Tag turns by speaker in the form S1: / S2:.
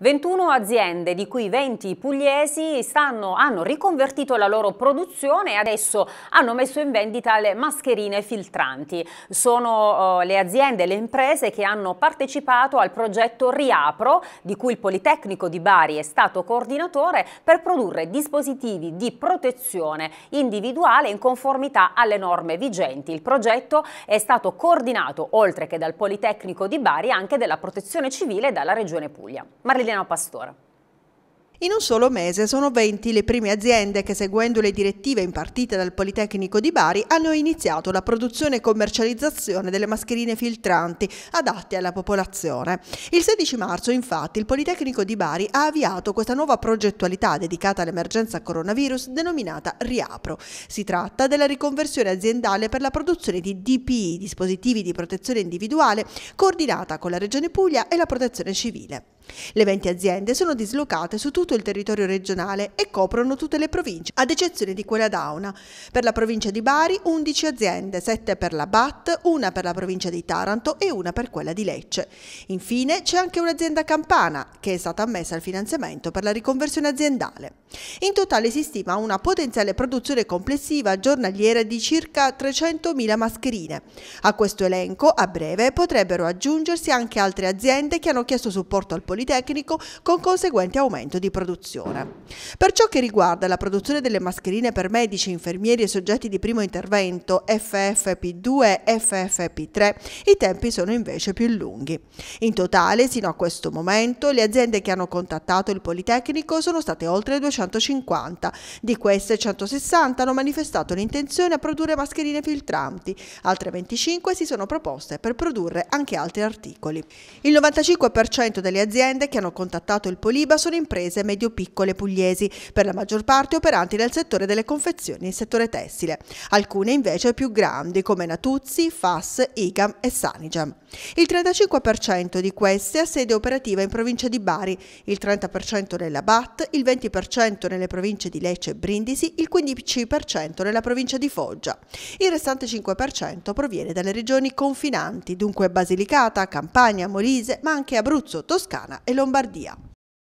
S1: 21 aziende, di cui 20 pugliesi, stanno, hanno riconvertito la loro produzione e adesso hanno messo in vendita le mascherine filtranti. Sono uh, le aziende e le imprese che hanno partecipato al progetto Riapro, di cui il Politecnico di Bari è stato coordinatore, per produrre dispositivi di protezione individuale in conformità alle norme vigenti. Il progetto è stato coordinato, oltre che dal Politecnico di Bari, anche della Protezione Civile e dalla Regione Puglia. Marilyn Elena Pastora.
S2: In un solo mese sono 20 le prime aziende che seguendo le direttive impartite dal Politecnico di Bari hanno iniziato la produzione e commercializzazione delle mascherine filtranti adatte alla popolazione. Il 16 marzo infatti il Politecnico di Bari ha avviato questa nuova progettualità dedicata all'emergenza coronavirus denominata Riapro. Si tratta della riconversione aziendale per la produzione di DPI, dispositivi di protezione individuale, coordinata con la Regione Puglia e la Protezione Civile. Le 20 aziende sono dislocate su tutto il territorio regionale e coprono tutte le province, ad eccezione di quella d'Auna. Per la provincia di Bari 11 aziende, 7 per la BAT, una per la provincia di Taranto e una per quella di Lecce. Infine c'è anche un'azienda campana che è stata ammessa al finanziamento per la riconversione aziendale. In totale si stima una potenziale produzione complessiva giornaliera di circa 300.000 mascherine. A questo elenco, a breve, potrebbero aggiungersi anche altre aziende che hanno chiesto supporto al politico Politecnico con conseguente aumento di produzione. Per ciò che riguarda la produzione delle mascherine per medici, infermieri e soggetti di primo intervento FFP2 e FFP3, i tempi sono invece più lunghi. In totale, sino a questo momento, le aziende che hanno contattato il Politecnico sono state oltre 250. Di queste 160 hanno manifestato l'intenzione a produrre mascherine filtranti, altre 25 si sono proposte per produrre anche altri articoli. Il 95% delle aziende aziende che hanno contattato il Poliba sono imprese medio-piccole pugliesi, per la maggior parte operanti nel settore delle confezioni e settore tessile, alcune invece più grandi come Natuzzi, FAS, IGAM e Sanigem. Il 35% di queste ha sede operativa in provincia di Bari, il 30% nella BAT, il 20% nelle province di Lecce e Brindisi, il 15% nella provincia di Foggia. Il restante 5% proviene dalle regioni confinanti, dunque Basilicata, Campania, Molise, ma anche Abruzzo, Toscana Toscana e Lombardia.